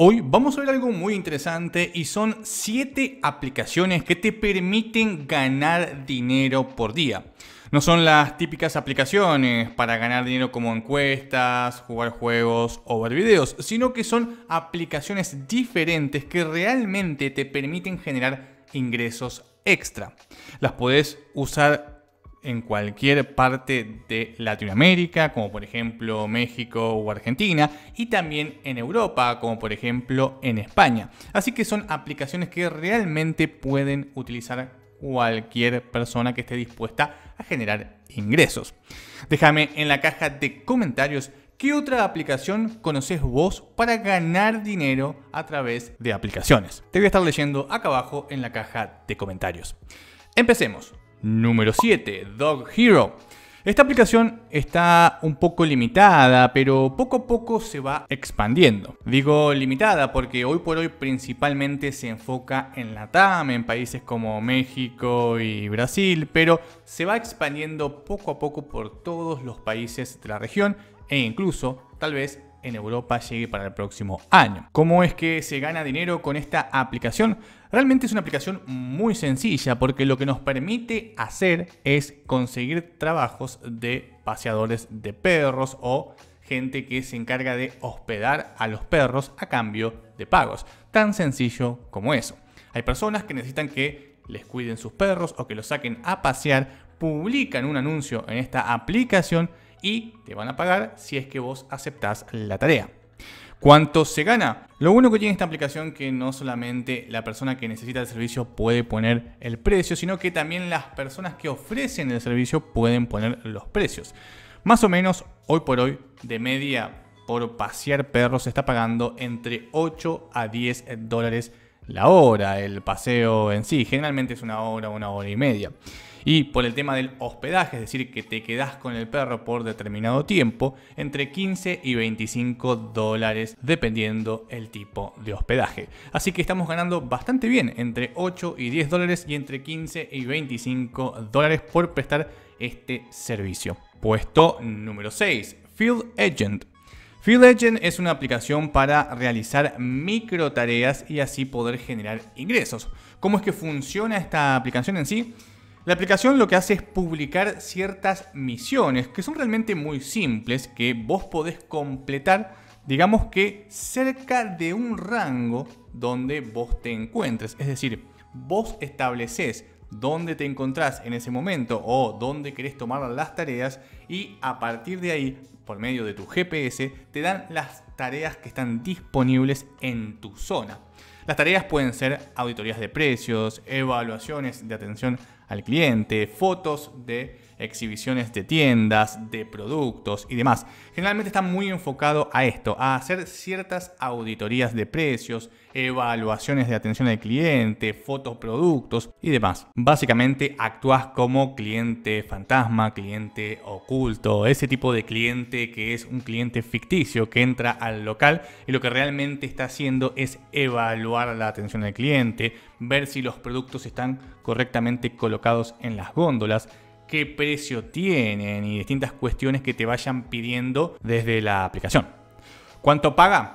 Hoy vamos a ver algo muy interesante y son 7 aplicaciones que te permiten ganar dinero por día. No son las típicas aplicaciones para ganar dinero como encuestas, jugar juegos o ver videos, sino que son aplicaciones diferentes que realmente te permiten generar ingresos extra. Las podés usar en cualquier parte de Latinoamérica, como por ejemplo México o Argentina, y también en Europa, como por ejemplo en España. Así que son aplicaciones que realmente pueden utilizar cualquier persona que esté dispuesta a generar ingresos. Déjame en la caja de comentarios qué otra aplicación conoces vos para ganar dinero a través de aplicaciones. Te voy a estar leyendo acá abajo en la caja de comentarios. Empecemos. Número 7, Dog Hero. Esta aplicación está un poco limitada, pero poco a poco se va expandiendo. Digo limitada porque hoy por hoy principalmente se enfoca en la TAM, en países como México y Brasil, pero se va expandiendo poco a poco por todos los países de la región e incluso, tal vez, en Europa llegue para el próximo año. ¿Cómo es que se gana dinero con esta aplicación? Realmente es una aplicación muy sencilla porque lo que nos permite hacer es conseguir trabajos de paseadores de perros o gente que se encarga de hospedar a los perros a cambio de pagos. Tan sencillo como eso. Hay personas que necesitan que les cuiden sus perros o que los saquen a pasear, publican un anuncio en esta aplicación y te van a pagar si es que vos aceptás la tarea. ¿Cuánto se gana? Lo bueno que tiene esta aplicación que no solamente la persona que necesita el servicio puede poner el precio, sino que también las personas que ofrecen el servicio pueden poner los precios. Más o menos hoy por hoy, de media por pasear perros se está pagando entre 8 a 10 dólares la hora, el paseo en sí. Generalmente es una hora, una hora y media. Y por el tema del hospedaje, es decir, que te quedas con el perro por determinado tiempo, entre 15 y 25 dólares dependiendo el tipo de hospedaje. Así que estamos ganando bastante bien, entre 8 y 10 dólares y entre 15 y 25 dólares por prestar este servicio. Puesto número 6, Field Agent. Field Agent es una aplicación para realizar micro tareas y así poder generar ingresos. ¿Cómo es que funciona esta aplicación en sí? La aplicación lo que hace es publicar ciertas misiones que son realmente muy simples que vos podés completar, digamos que cerca de un rango donde vos te encuentres. Es decir, vos estableces dónde te encontrás en ese momento o dónde querés tomar las tareas y a partir de ahí, por medio de tu GPS, te dan las tareas que están disponibles en tu zona. Las tareas pueden ser auditorías de precios, evaluaciones de atención al cliente, fotos de exhibiciones de tiendas, de productos y demás. Generalmente está muy enfocado a esto, a hacer ciertas auditorías de precios, evaluaciones de atención al cliente, fotoproductos productos y demás. Básicamente actúas como cliente fantasma, cliente oculto, ese tipo de cliente que es un cliente ficticio que entra al local y lo que realmente está haciendo es evaluar la atención al cliente, ver si los productos están correctamente colocados en las góndolas, qué precio tienen y distintas cuestiones que te vayan pidiendo desde la aplicación. ¿Cuánto paga?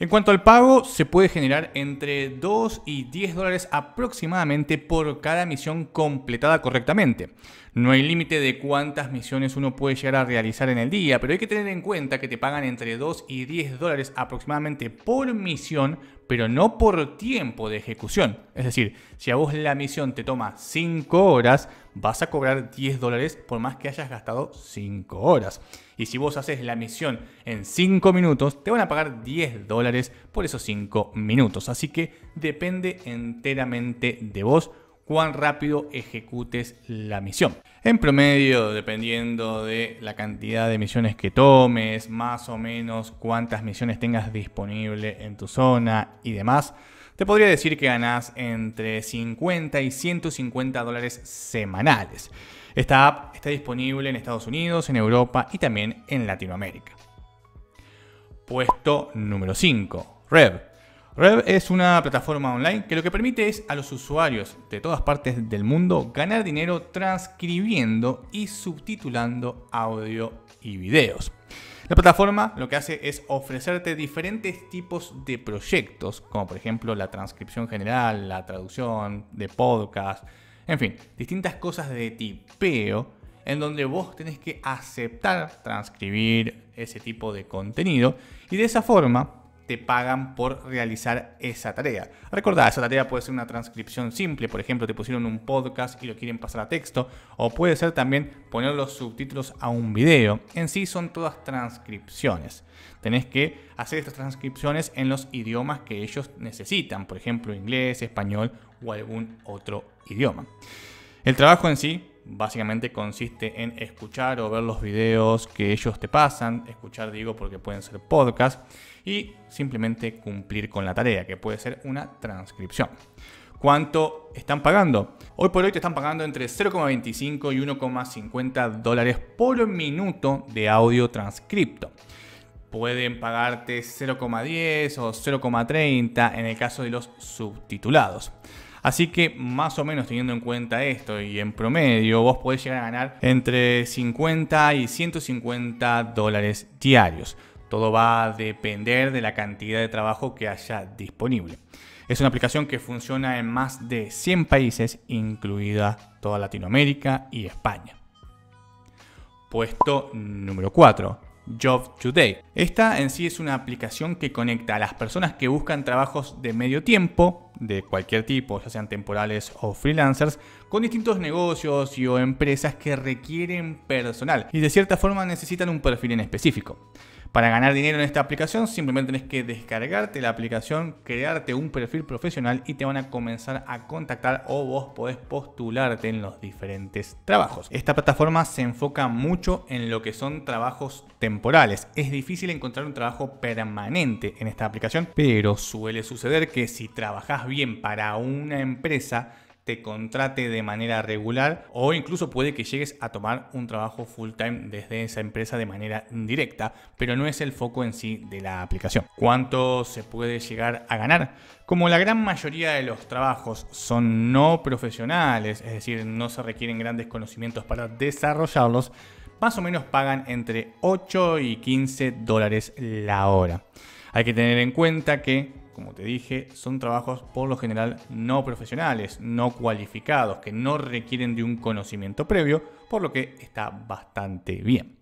En cuanto al pago, se puede generar entre 2 y 10 dólares aproximadamente por cada misión completada correctamente. No hay límite de cuántas misiones uno puede llegar a realizar en el día, pero hay que tener en cuenta que te pagan entre 2 y 10 dólares aproximadamente por misión, pero no por tiempo de ejecución. Es decir, si a vos la misión te toma 5 horas, vas a cobrar 10 dólares por más que hayas gastado 5 horas. Y si vos haces la misión en 5 minutos, te van a pagar 10 dólares por esos 5 minutos. Así que depende enteramente de vos cuán rápido ejecutes la misión. En promedio, dependiendo de la cantidad de misiones que tomes, más o menos cuántas misiones tengas disponible en tu zona y demás, te podría decir que ganas entre 50 y 150 dólares semanales. Esta app está disponible en Estados Unidos, en Europa y también en Latinoamérica. Puesto número 5. Rev. Rev es una plataforma online que lo que permite es a los usuarios de todas partes del mundo ganar dinero transcribiendo y subtitulando audio y videos. La plataforma lo que hace es ofrecerte diferentes tipos de proyectos, como por ejemplo la transcripción general, la traducción de podcast, en fin, distintas cosas de tipeo en donde vos tenés que aceptar transcribir ese tipo de contenido y de esa forma te pagan por realizar esa tarea. Recordad, esa tarea puede ser una transcripción simple, por ejemplo, te pusieron un podcast y lo quieren pasar a texto, o puede ser también poner los subtítulos a un video. En sí son todas transcripciones. Tenés que hacer estas transcripciones en los idiomas que ellos necesitan, por ejemplo, inglés, español o algún otro idioma. El trabajo en sí básicamente consiste en escuchar o ver los videos que ellos te pasan, escuchar digo porque pueden ser podcasts, y simplemente cumplir con la tarea, que puede ser una transcripción. ¿Cuánto están pagando? Hoy por hoy te están pagando entre 0,25 y 1,50 dólares por minuto de audio transcripto pueden pagarte 0,10 o 0,30 en el caso de los subtitulados. Así que más o menos teniendo en cuenta esto y en promedio, vos podés llegar a ganar entre 50 y 150 dólares diarios. Todo va a depender de la cantidad de trabajo que haya disponible. Es una aplicación que funciona en más de 100 países, incluida toda Latinoamérica y España. Puesto número 4. Job Today. Esta en sí es una aplicación que conecta a las personas que buscan trabajos de medio tiempo de cualquier tipo, ya sean temporales o freelancers, con distintos negocios y o empresas que requieren personal y de cierta forma necesitan un perfil en específico. Para ganar dinero en esta aplicación simplemente tenés que descargarte la aplicación, crearte un perfil profesional y te van a comenzar a contactar o vos podés postularte en los diferentes trabajos. Esta plataforma se enfoca mucho en lo que son trabajos temporales. Es difícil encontrar un trabajo permanente en esta aplicación, pero suele suceder que si trabajas bien para una empresa te contrate de manera regular o incluso puede que llegues a tomar un trabajo full time desde esa empresa de manera directa, pero no es el foco en sí de la aplicación. ¿Cuánto se puede llegar a ganar? Como la gran mayoría de los trabajos son no profesionales, es decir, no se requieren grandes conocimientos para desarrollarlos, más o menos pagan entre 8 y 15 dólares la hora. Hay que tener en cuenta que como te dije, son trabajos por lo general no profesionales, no cualificados, que no requieren de un conocimiento previo, por lo que está bastante bien.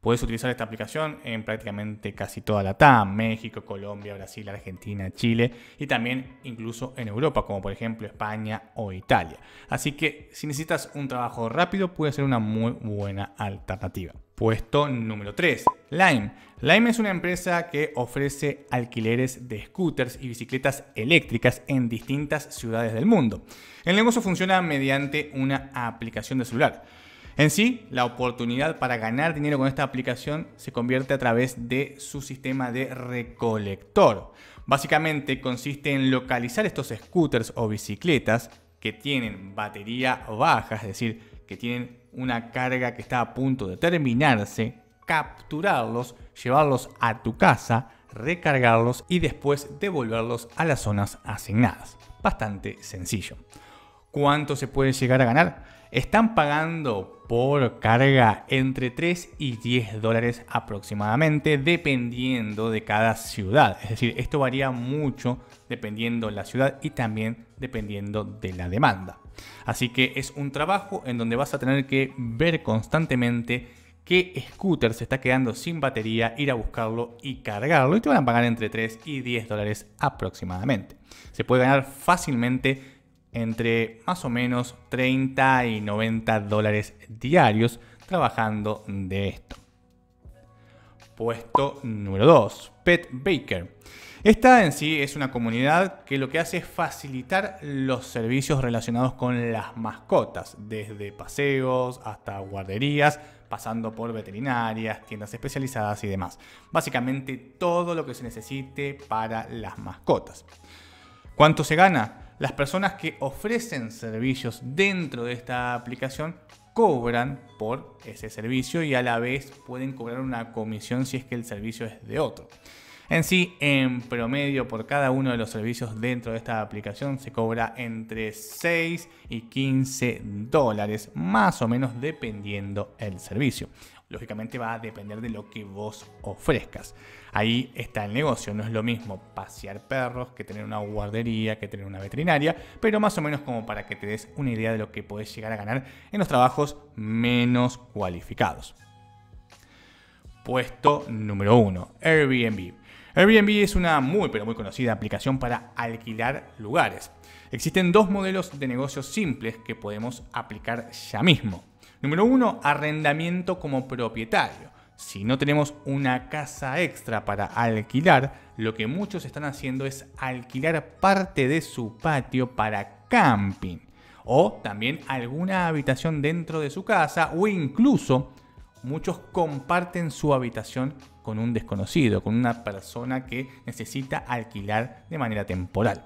Puedes utilizar esta aplicación en prácticamente casi toda la TAM, México, Colombia, Brasil, Argentina, Chile y también incluso en Europa, como por ejemplo España o Italia. Así que si necesitas un trabajo rápido, puede ser una muy buena alternativa. Puesto número 3, Lime. Lime es una empresa que ofrece alquileres de scooters y bicicletas eléctricas en distintas ciudades del mundo. El negocio funciona mediante una aplicación de celular. En sí, la oportunidad para ganar dinero con esta aplicación se convierte a través de su sistema de recolector. Básicamente consiste en localizar estos scooters o bicicletas que tienen batería baja, es decir, que tienen una carga que está a punto de terminarse, capturarlos, llevarlos a tu casa, recargarlos y después devolverlos a las zonas asignadas. Bastante sencillo. ¿Cuánto se puede llegar a ganar? Están pagando por carga entre 3 y 10 dólares aproximadamente dependiendo de cada ciudad. Es decir, esto varía mucho dependiendo de la ciudad y también dependiendo de la demanda. Así que es un trabajo en donde vas a tener que ver constantemente qué scooter se está quedando sin batería, ir a buscarlo y cargarlo. Y te van a pagar entre 3 y 10 dólares aproximadamente. Se puede ganar fácilmente entre más o menos 30 y 90 dólares diarios trabajando de esto. Puesto número 2, Pet Baker. Esta en sí es una comunidad que lo que hace es facilitar los servicios relacionados con las mascotas, desde paseos hasta guarderías, pasando por veterinarias, tiendas especializadas y demás. Básicamente todo lo que se necesite para las mascotas. ¿Cuánto se gana? Las personas que ofrecen servicios dentro de esta aplicación cobran por ese servicio y a la vez pueden cobrar una comisión si es que el servicio es de otro. En sí, en promedio por cada uno de los servicios dentro de esta aplicación se cobra entre 6 y 15 dólares, más o menos dependiendo el servicio. Lógicamente va a depender de lo que vos ofrezcas. Ahí está el negocio, no es lo mismo pasear perros que tener una guardería, que tener una veterinaria, pero más o menos como para que te des una idea de lo que podés llegar a ganar en los trabajos menos cualificados. Puesto número 1, Airbnb. Airbnb es una muy pero muy conocida aplicación para alquilar lugares. Existen dos modelos de negocios simples que podemos aplicar ya mismo. Número uno, arrendamiento como propietario. Si no tenemos una casa extra para alquilar, lo que muchos están haciendo es alquilar parte de su patio para camping o también alguna habitación dentro de su casa o incluso muchos comparten su habitación con un desconocido, con una persona que necesita alquilar de manera temporal.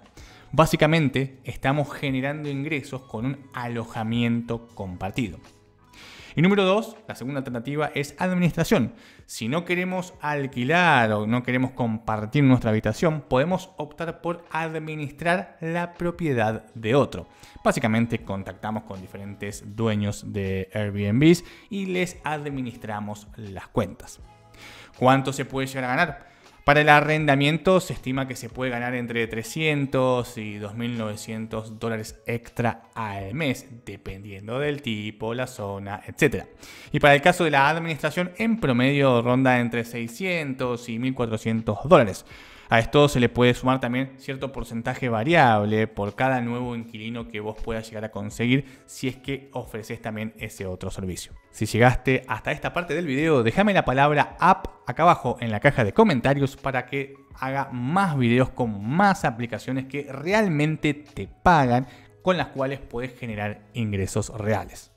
Básicamente estamos generando ingresos con un alojamiento compartido. Y número dos, la segunda alternativa es administración. Si no queremos alquilar o no queremos compartir nuestra habitación, podemos optar por administrar la propiedad de otro. Básicamente contactamos con diferentes dueños de Airbnb y les administramos las cuentas cuánto se puede llegar a ganar. Para el arrendamiento se estima que se puede ganar entre 300 y 2.900 dólares extra al mes, dependiendo del tipo, la zona, etc. Y para el caso de la administración, en promedio ronda entre 600 y 1.400 dólares. A esto se le puede sumar también cierto porcentaje variable por cada nuevo inquilino que vos puedas llegar a conseguir si es que ofreces también ese otro servicio. Si llegaste hasta esta parte del video, déjame la palabra app acá abajo en la caja de comentarios para que haga más videos con más aplicaciones que realmente te pagan con las cuales puedes generar ingresos reales.